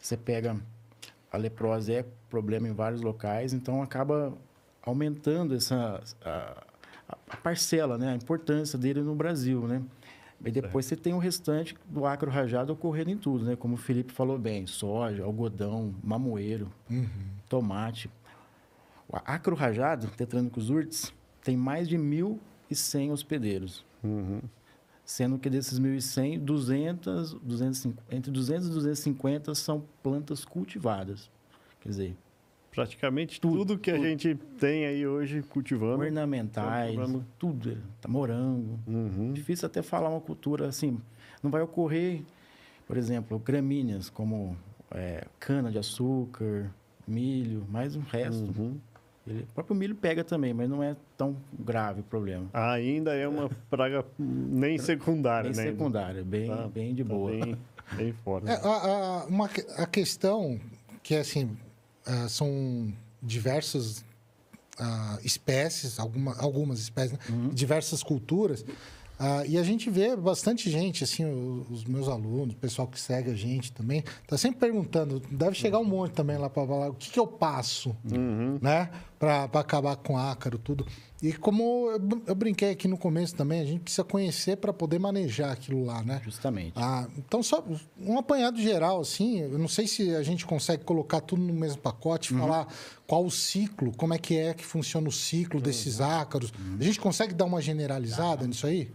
Você pega a leprose é problema em vários locais, então acaba aumentando essa a, a parcela, né, a importância dele no Brasil, né? E é. depois você tem o restante do acro rajado ocorrendo em tudo, né? Como o Felipe falou bem, soja, algodão, mamoeiro, uhum. tomate. O acro rajado, tetrânico urtis, tem mais de 1.100 hospedeiros. Uhum sendo que desses 1.100, 200, 250, entre 200 e 250 são plantas cultivadas. Quer dizer, praticamente tudo, tudo que tudo. a gente tem aí hoje cultivando. Ornamentais, cultivando. tudo. É, tá morango. Uhum. Difícil até falar uma cultura assim. Não vai ocorrer, por exemplo, gramíneas como é, cana-de-açúcar, milho, mais um resto. Uhum. Ele, o próprio milho pega também, mas não é tão grave o problema. Ainda é uma praga nem secundária, nem né? secundária, bem, tá, bem de tá boa. Tá bem, bem É, a, a, uma, a questão que, é assim, uh, são diversas uh, espécies, alguma, algumas espécies, né? uhum. diversas culturas, ah, e a gente vê bastante gente, assim, os, os, meus alunos, o pessoal que segue a gente também, tá sempre perguntando, deve chegar um monte também lá para falar, o que, que eu passo, uhum. né? para acabar com ácaro, tudo. E como eu, eu, brinquei aqui no começo também, a gente precisa conhecer para poder manejar aquilo lá, né? Justamente. Ah, então, só um apanhado geral, assim, eu não sei se a gente consegue colocar tudo no mesmo pacote, uhum. falar qual o ciclo, como é que é que funciona o ciclo desses ácaros. Uhum. A gente consegue dar uma generalizada nisso aí?